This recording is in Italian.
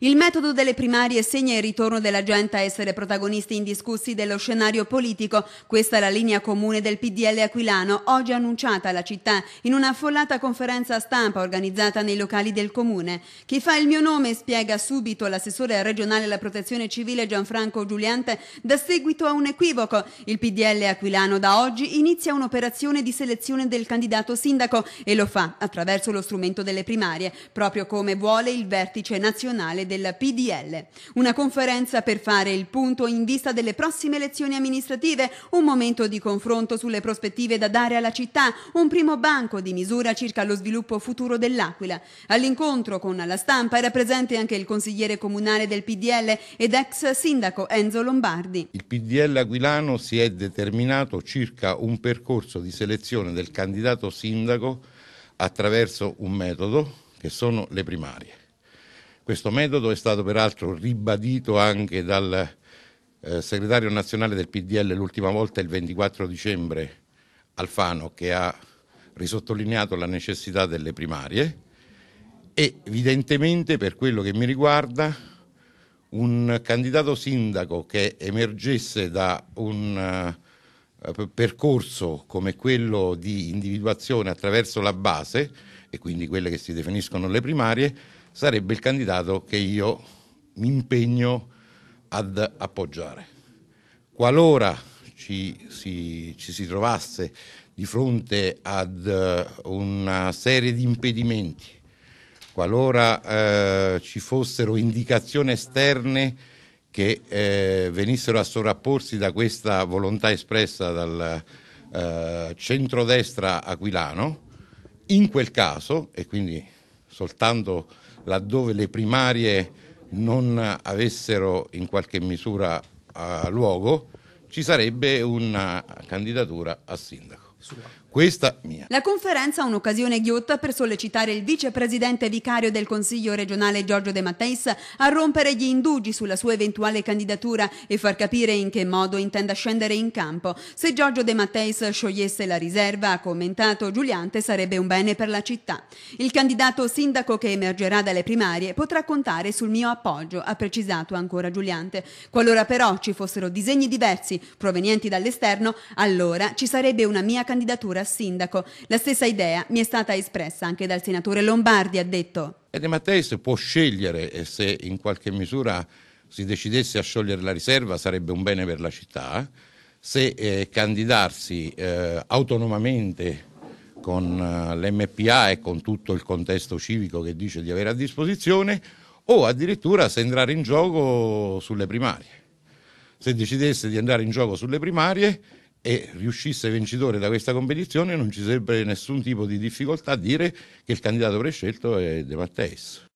Il metodo delle primarie segna il ritorno della gente a essere protagonisti indiscussi dello scenario politico. Questa è la linea comune del PDL aquilano, oggi annunciata alla città in una affollata conferenza stampa organizzata nei locali del comune. Chi fa il mio nome, spiega subito l'assessore regionale alla protezione civile Gianfranco Giuliante, da seguito a un equivoco. Il PDL aquilano da oggi inizia un'operazione di selezione del candidato sindaco e lo fa attraverso lo strumento delle primarie, proprio come vuole il vertice nazionale nazionale del PDL. Una conferenza per fare il punto in vista delle prossime elezioni amministrative, un momento di confronto sulle prospettive da dare alla città, un primo banco di misura circa lo sviluppo futuro dell'Aquila. All'incontro con la stampa era presente anche il consigliere comunale del PDL ed ex sindaco Enzo Lombardi. Il PDL aquilano si è determinato circa un percorso di selezione del candidato sindaco attraverso un metodo che sono le primarie. Questo metodo è stato peraltro ribadito anche dal eh, segretario nazionale del PDL l'ultima volta il 24 dicembre Alfano che ha risottolineato la necessità delle primarie e evidentemente per quello che mi riguarda un candidato sindaco che emergesse da un uh, percorso come quello di individuazione attraverso la base e quindi quelle che si definiscono le primarie sarebbe il candidato che io mi impegno ad appoggiare. Qualora ci si, ci si trovasse di fronte ad eh, una serie di impedimenti, qualora eh, ci fossero indicazioni esterne che eh, venissero a sovrapporsi da questa volontà espressa dal eh, centrodestra aquilano, in quel caso, e quindi soltanto laddove le primarie non avessero in qualche misura eh, luogo, ci sarebbe una candidatura a sindaco. Questa mia. La conferenza è un'occasione ghiotta per sollecitare il vicepresidente vicario del Consiglio regionale Giorgio De Matteis a rompere gli indugi sulla sua eventuale candidatura e far capire in che modo intenda scendere in campo. Se Giorgio De Matteis sciogliesse la riserva, ha commentato Giuliante, sarebbe un bene per la città. Il candidato sindaco che emergerà dalle primarie potrà contare sul mio appoggio, ha precisato ancora Giuliante. Qualora però ci fossero disegni diversi provenienti dall'esterno, allora ci sarebbe una mia candidatura candidatura a sindaco. La stessa idea mi è stata espressa anche dal senatore Lombardi, ha detto. De Matteis può scegliere se in qualche misura si decidesse a sciogliere la riserva sarebbe un bene per la città, se eh, candidarsi eh, autonomamente con eh, l'MPA e con tutto il contesto civico che dice di avere a disposizione o addirittura se entrare in gioco sulle primarie. Se decidesse di andare in gioco sulle primarie e riuscisse vincitore da questa competizione non ci sarebbe nessun tipo di difficoltà a dire che il candidato prescelto è De Matteis.